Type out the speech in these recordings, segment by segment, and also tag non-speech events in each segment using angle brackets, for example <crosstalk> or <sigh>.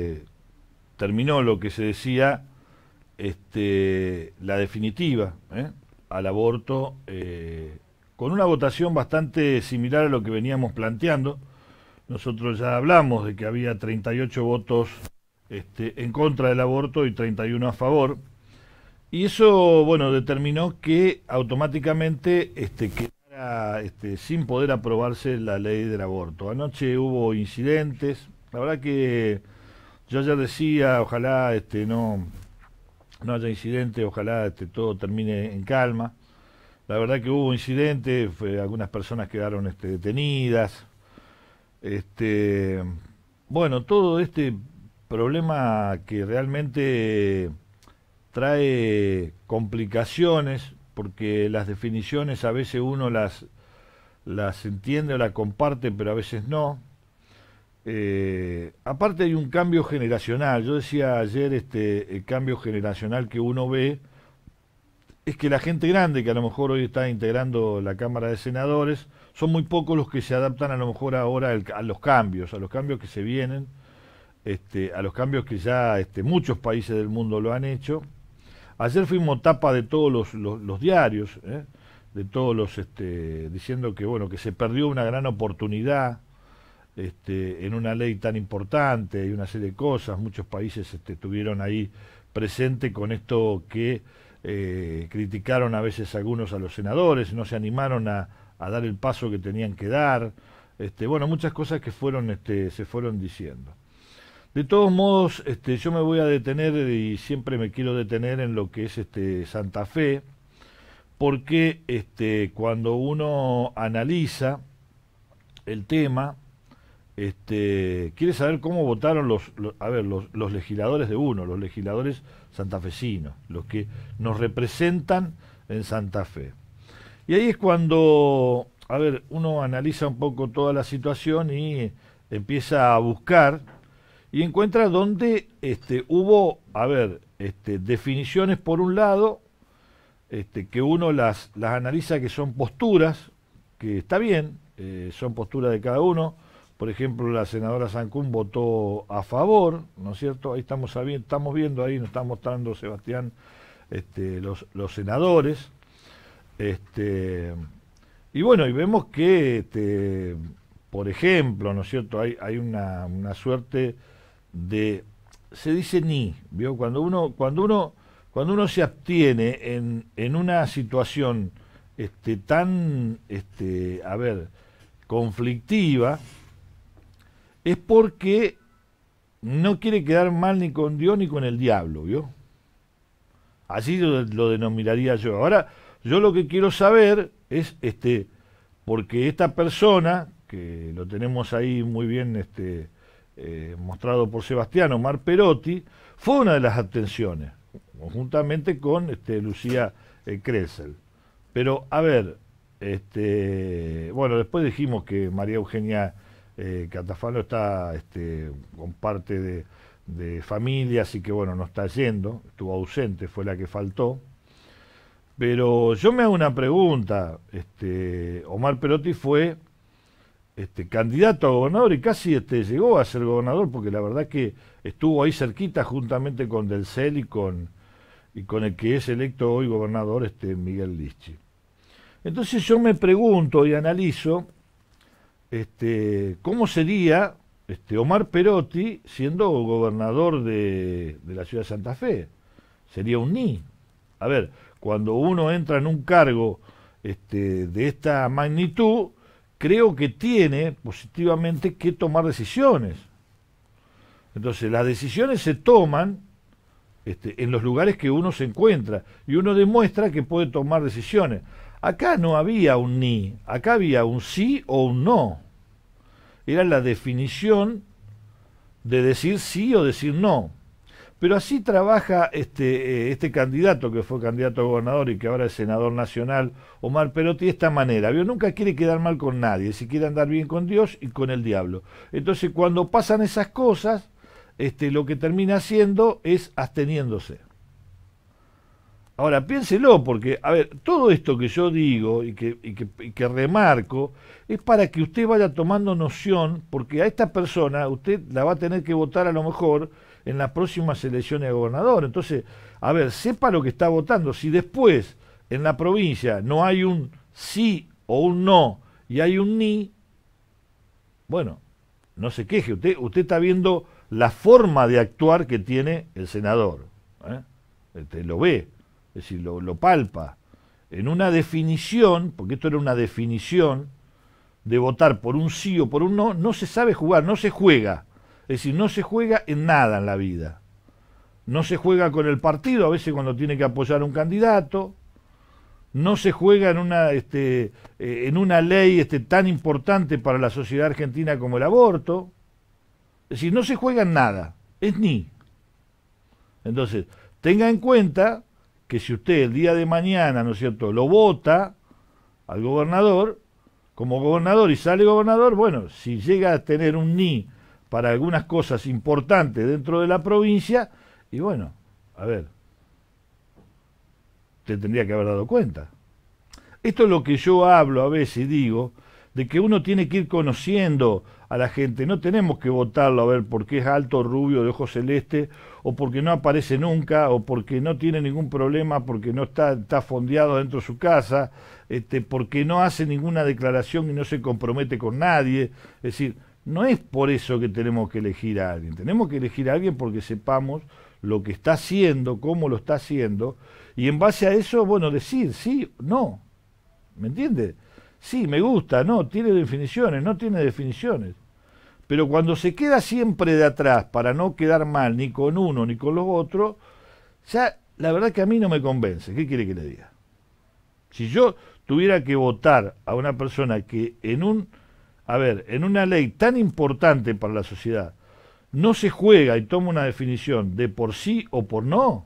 Este, terminó lo que se decía este, la definitiva ¿eh? al aborto eh, con una votación bastante similar a lo que veníamos planteando. Nosotros ya hablamos de que había 38 votos este, en contra del aborto y 31 a favor. Y eso, bueno, determinó que automáticamente quedara sin poder aprobarse la ley del aborto. Anoche hubo incidentes, la verdad que yo ya decía, ojalá este, no, no haya incidente ojalá este, todo termine en calma. La verdad que hubo incidentes, algunas personas quedaron este, detenidas. Este, bueno, todo este problema que realmente trae complicaciones, porque las definiciones a veces uno las, las entiende o las comparte, pero a veces no. Eh, aparte hay un cambio generacional. Yo decía ayer, este, el cambio generacional que uno ve es que la gente grande, que a lo mejor hoy está integrando la Cámara de Senadores, son muy pocos los que se adaptan a lo mejor ahora a los cambios, a los cambios que se vienen, este, a los cambios que ya este, muchos países del mundo lo han hecho. Ayer fuimos tapa de todos los, diarios, ¿eh? de todos los, este, diciendo que bueno que se perdió una gran oportunidad este, en una ley tan importante y una serie de cosas. Muchos países este, estuvieron ahí presentes con esto que eh, criticaron a veces algunos a los senadores, no se animaron a, a, dar el paso que tenían que dar. Este, bueno, muchas cosas que fueron, este, se fueron diciendo. De todos modos, este, yo me voy a detener y siempre me quiero detener en lo que es este Santa Fe, porque este, cuando uno analiza el tema, este, quiere saber cómo votaron los, a ver, los, legisladores de uno, los legisladores santafesinos, los que nos representan en Santa Fe. Y ahí es cuando, a ver, uno analiza un poco toda la situación y eh, empieza a buscar y encuentra donde este, hubo, a ver, este, definiciones por un lado, este, que uno las, analiza que son posturas, que está bien, eh, son posturas de cada uno, por ejemplo, la senadora Sancún votó a favor, ¿no es cierto? Ahí estamos, viendo, ahí nos está mostrando Sebastián este, los, senadores. Este, y bueno, y vemos que, este, por ejemplo, ¿no es cierto? Hay, hay una, una, suerte de... Se dice ni, ¿vio? Cuando uno, cuando uno, cuando uno se abstiene en, en una situación este, tan, este, a ver, conflictiva, es porque no quiere quedar mal ni con Dios ni con el diablo, ¿vio? Así lo, denominaría yo. Ahora, yo lo que quiero saber es, este, porque esta persona, que lo tenemos ahí muy bien este, eh, mostrado por Sebastián, Omar Perotti, fue una de las atenciones, conjuntamente con este, Lucía eh, Kressel. Pero, a ver, este, bueno, después dijimos que María Eugenia eh, Catafalo está este, con parte de, familia, así que bueno, no está yendo, estuvo ausente, fue la que faltó. Pero yo me hago una pregunta, este, Omar Perotti fue este, candidato a gobernador y casi este, llegó a ser gobernador porque la verdad que estuvo ahí cerquita juntamente con Delcel y con, y con el que es electo hoy gobernador, este, Miguel Lichi. Entonces yo me pregunto y analizo este, cómo sería este, Omar Perotti siendo gobernador de, la ciudad de Santa Fe. Sería un ni. A ver, cuando uno entra en un cargo este, de esta magnitud, creo que tiene positivamente que tomar decisiones. Entonces, las decisiones se toman este, en los lugares que uno se encuentra y uno demuestra que puede tomar decisiones. Acá no había un ni, acá había un sí o un no. Era la definición de decir sí o decir no. Pero así trabaja este, eh, este candidato que fue candidato a gobernador y que ahora es senador nacional, Omar Perotti, de esta manera. Nunca quiere quedar mal con nadie, si quiere andar bien con Dios y con el diablo. Entonces cuando pasan esas cosas, este, lo que termina haciendo es absteniéndose. Ahora, piénselo, porque, a ver, todo esto que yo digo y que, remarco es para que usted vaya tomando noción, porque a esta persona usted la va a tener que votar a lo mejor en las próximas elecciones de gobernador. Entonces, a ver, sepa lo que está votando. Si después en la provincia no hay un sí o un no y hay un ni, bueno, no se queje, usted, usted está viendo la forma de actuar que tiene el senador. ¿eh? Este, lo ve es decir, lo, palpa, en una definición, porque esto era una definición, de votar por un sí o por un no, no se sabe jugar, no se juega. Es decir, no se juega en nada en la vida. No se juega con el partido, a veces cuando tiene que apoyar a un candidato. No se juega en una, este, eh, en una ley este, tan importante para la sociedad argentina como el aborto. Es decir, no se juega en nada, es ni. Entonces, tenga en cuenta que si usted el día de mañana, ¿no es cierto?, lo vota al gobernador, como gobernador y sale gobernador, bueno, si llega a tener un ni para algunas cosas importantes dentro de la provincia, y bueno, a ver, te tendría que haber dado cuenta. Esto es lo que yo hablo a veces, y digo, de que uno tiene que ir conociendo a la gente, no tenemos que votarlo a ver porque es alto, rubio, de ojos celeste o porque no aparece nunca, o porque no tiene ningún problema, porque no está, está fondeado dentro de su casa, este, porque no hace ninguna declaración y no se compromete con nadie. Es decir, no es por eso que tenemos que elegir a alguien, tenemos que elegir a alguien porque sepamos lo que está haciendo, cómo lo está haciendo, y en base a eso, bueno, decir sí, no, ¿me entiende? Sí, me gusta, no, tiene definiciones, no tiene definiciones. Pero cuando se queda siempre de atrás para no quedar mal ni con uno ni con los otros, ya la verdad que a mí no me convence. ¿Qué quiere que le diga? Si yo tuviera que votar a una persona que en un, a ver, en una ley tan importante para la sociedad no se juega y toma una definición de por sí o por no,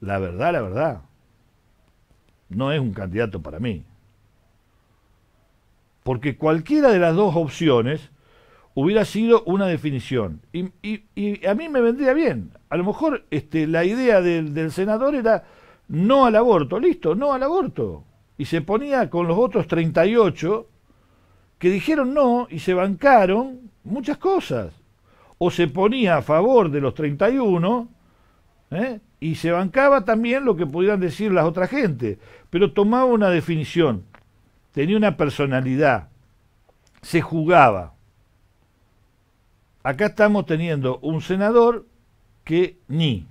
la verdad, la verdad, no es un candidato para mí. Porque cualquiera de las dos opciones hubiera sido una definición. Y, a mí me vendría bien. A lo mejor este, la idea del, senador era no al aborto, listo, no al aborto. Y se ponía con los otros 38 que dijeron no y se bancaron muchas cosas. O se ponía a favor de los 31 ¿eh? y se bancaba también lo que pudieran decir las otras gente. Pero tomaba una definición, tenía una personalidad, se jugaba acá estamos teniendo un senador que ni,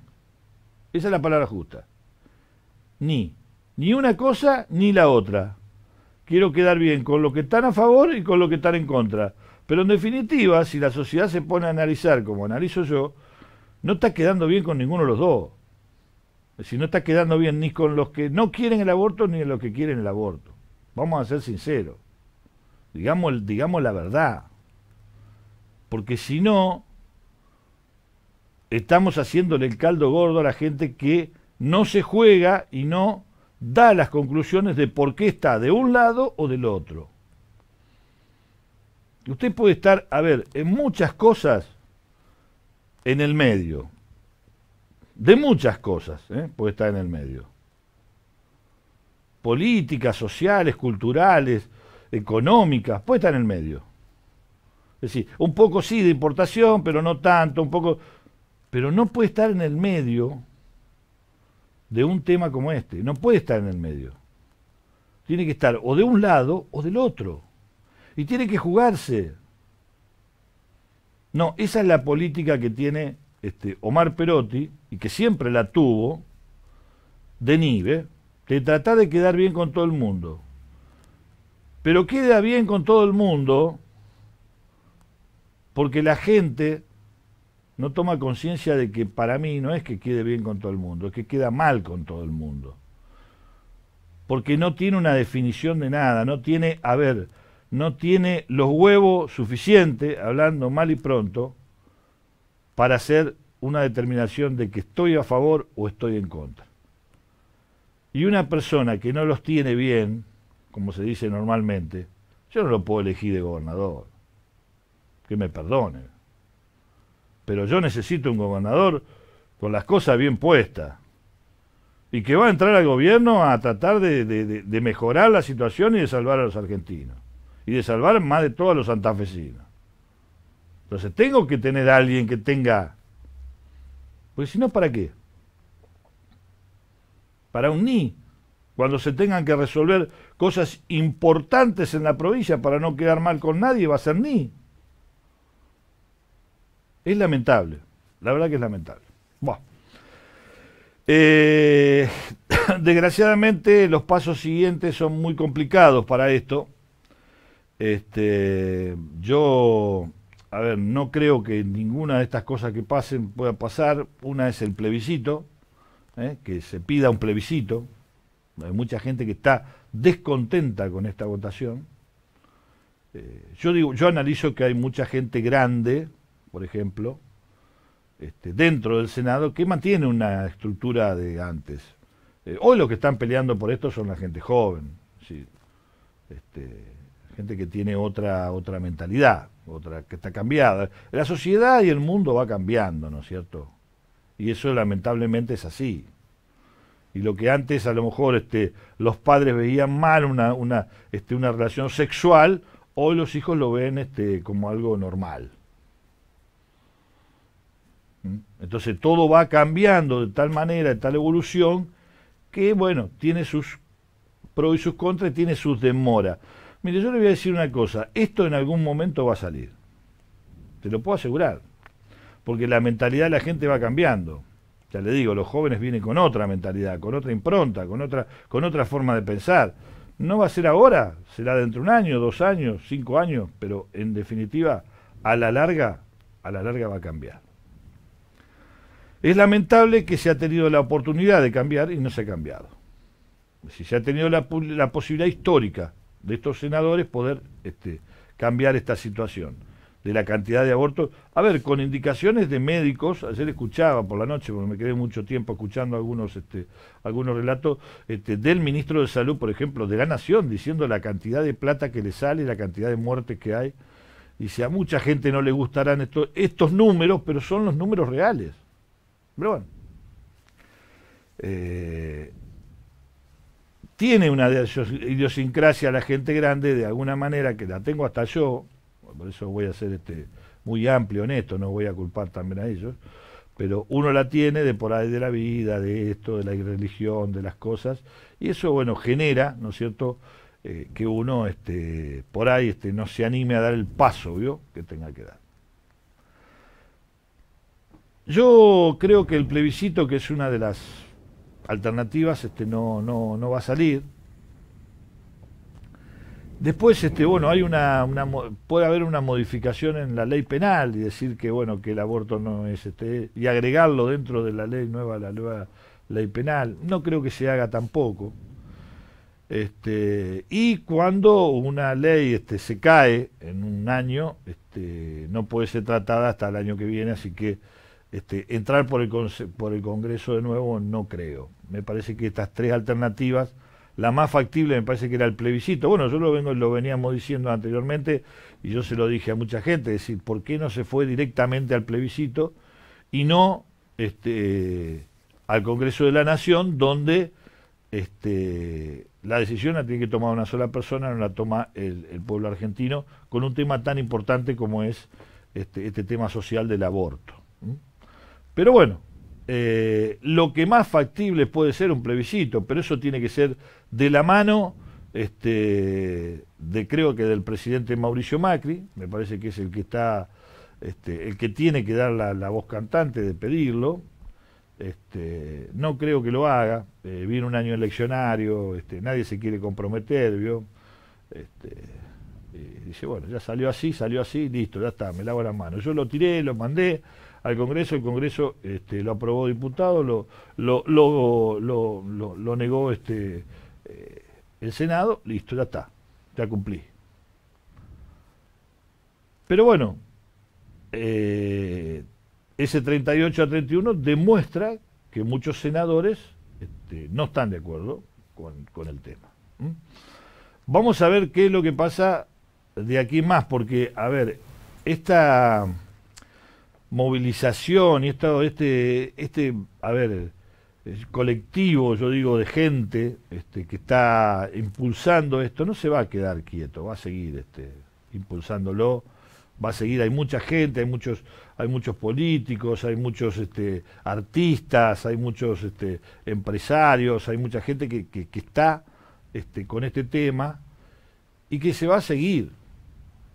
esa es la palabra justa, ni, ni una cosa ni la otra. Quiero quedar bien con los que están a favor y con los que están en contra. Pero en definitiva, si la sociedad se pone a analizar como analizo yo, no está quedando bien con ninguno de los dos. Si no está quedando bien ni con los que no quieren el aborto ni con los que quieren el aborto. Vamos a ser sinceros. Digamos, digamos la verdad porque si no, estamos haciéndole el caldo gordo a la gente que no se juega y no da las conclusiones de por qué está de un lado o del otro. Usted puede estar, a ver, en muchas cosas en el medio. De muchas cosas, ¿eh? puede estar en el medio. Políticas, sociales, culturales, económicas, puede estar en el medio. Es decir, un poco sí de importación, pero no tanto, un poco... Pero no puede estar en el medio de un tema como este, no puede estar en el medio. Tiene que estar o de un lado o del otro. Y tiene que jugarse. No, esa es la política que tiene este, Omar Perotti, y que siempre la tuvo, de Nive, de tratar de quedar bien con todo el mundo. Pero queda bien con todo el mundo porque la gente no toma conciencia de que para mí no es que quede bien con todo el mundo, es que queda mal con todo el mundo. Porque no tiene una definición de nada, no tiene, a ver, no tiene los huevos suficientes, hablando mal y pronto, para hacer una determinación de que estoy a favor o estoy en contra. Y una persona que no los tiene bien, como se dice normalmente, yo no lo puedo elegir de gobernador que me perdone. Pero yo necesito un gobernador con las cosas bien puestas y que va a entrar al gobierno a tratar de, mejorar la situación y de salvar a los argentinos y de salvar más de todos los santafesinos. Entonces tengo que tener a alguien que tenga, porque si no, ¿para qué? Para un ni, cuando se tengan que resolver cosas importantes en la provincia para no quedar mal con nadie, va a ser ni. Es lamentable, la verdad que es lamentable. Eh, <coughs> desgraciadamente los pasos siguientes son muy complicados para esto. Este, yo, a ver, no creo que ninguna de estas cosas que pasen pueda pasar. Una es el plebiscito, eh, que se pida un plebiscito. Hay mucha gente que está descontenta con esta votación. Eh, yo digo, yo analizo que hay mucha gente grande por ejemplo, este, dentro del Senado que mantiene una estructura de antes. Eh, hoy los que están peleando por esto son la gente joven, ¿sí? Este, gente que tiene otra, otra mentalidad, otra que está cambiada. La sociedad y el mundo va cambiando, ¿no es cierto? Y eso lamentablemente es así. Y lo que antes a lo mejor este, los padres veían mal una, una, este, una relación sexual, hoy los hijos lo ven este, como algo normal. ¿Mm? Entonces todo va cambiando de tal manera, de tal evolución, que bueno, tiene sus pros y sus contras, tiene sus demoras. Mire, yo le voy a decir una cosa, esto en algún momento va a salir. Te lo puedo asegurar. Porque la mentalidad de la gente va cambiando. Ya le digo, los jóvenes vienen con otra mentalidad, con otra impronta, con otra, con otra forma de pensar. No va a ser ahora, será dentro de un año, dos años, cinco años, pero en definitiva, a la larga, a la larga va a cambiar. Es lamentable que se ha tenido la oportunidad de cambiar y no se ha cambiado. Si se ha tenido la, posibilidad histórica de estos senadores poder este, cambiar esta situación de la cantidad de abortos. A ver, con indicaciones de médicos, ayer escuchaba por la noche, porque me quedé mucho tiempo escuchando algunos, este, algunos relatos este, del ministro de Salud, por ejemplo, de la Nación, diciendo la cantidad de plata que le sale, la cantidad de muertes que hay. y si a mucha gente no le gustarán estos números, pero son los números reales. Pero bueno. Eh, tiene una idiosincrasia la gente grande, de alguna manera, que la tengo hasta yo, por eso voy a ser este, muy amplio en esto, no voy a culpar también a ellos, pero uno la tiene de por ahí de la vida, de esto, de la religión, de las cosas, y eso, bueno, genera, ¿no es cierto?, eh, que uno este, por ahí este, no se anime a dar el paso, ¿vio?, que tenga que dar. Yo creo que el plebiscito, que es una de las alternativas, este, no, no, no va a salir. Después, este, bueno, hay una, una, puede haber una modificación en la ley penal y decir que bueno que el aborto no es este y agregarlo dentro de la ley nueva, la nueva ley penal. No creo que se haga tampoco. Este, y cuando una ley este, se cae en un año, este, no puede ser tratada hasta el año que viene, así que este, entrar por el, por el Congreso de nuevo no creo. Me parece que estas tres alternativas, la más factible me parece que era el plebiscito. Bueno, yo lo, vengo, lo veníamos diciendo anteriormente y yo se lo dije a mucha gente, es decir, ¿por qué no se fue directamente al plebiscito y no este, al Congreso de la Nación donde este, la decisión la tiene que tomar una sola persona, no la toma el, pueblo argentino con un tema tan importante como es este, este tema social del aborto? Pero bueno, eh, lo que más factible puede ser un plebiscito, pero eso tiene que ser de la mano este, creo que del presidente Mauricio Macri, me parece que es el que está, este, el que tiene que dar la, voz cantante de pedirlo. Este, no creo que lo haga, eh, viene un año eleccionario, este, nadie se quiere comprometer, ¿vio? Este, y dice, bueno, ya salió así, salió así, listo, ya está, me lavo las manos. Yo lo tiré, lo mandé, al Congreso, el Congreso este, lo aprobó diputado, lo, lo, negó este, eh, el Senado, listo, ya está, ya cumplí. Pero bueno, eh, ese 38 a 31 demuestra que muchos senadores este, no están de acuerdo con, el tema. Vamos a ver qué es lo que pasa de aquí más, porque, a ver, esta movilización y esto, este, este, a ver, colectivo, yo digo, de gente este, que está impulsando esto, no se va a quedar quieto, va a seguir este, impulsándolo, va a seguir, hay mucha gente, hay muchos, hay muchos políticos, hay muchos este, artistas, hay muchos este, empresarios, hay mucha gente que, que, que está este, con este tema y que se va a seguir.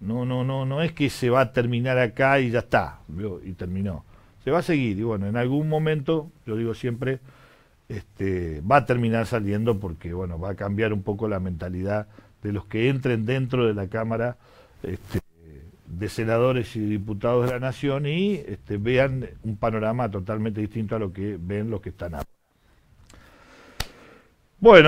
No, no, no, no es que se va a terminar acá y ya está, y terminó. Se va a seguir, y bueno, en algún momento, yo digo siempre, este, va a terminar saliendo porque, bueno, va a cambiar un poco la mentalidad de los que entren dentro de la Cámara este, de Senadores y Diputados de la Nación y este, vean un panorama totalmente distinto a lo que ven los que están ahora. Bueno.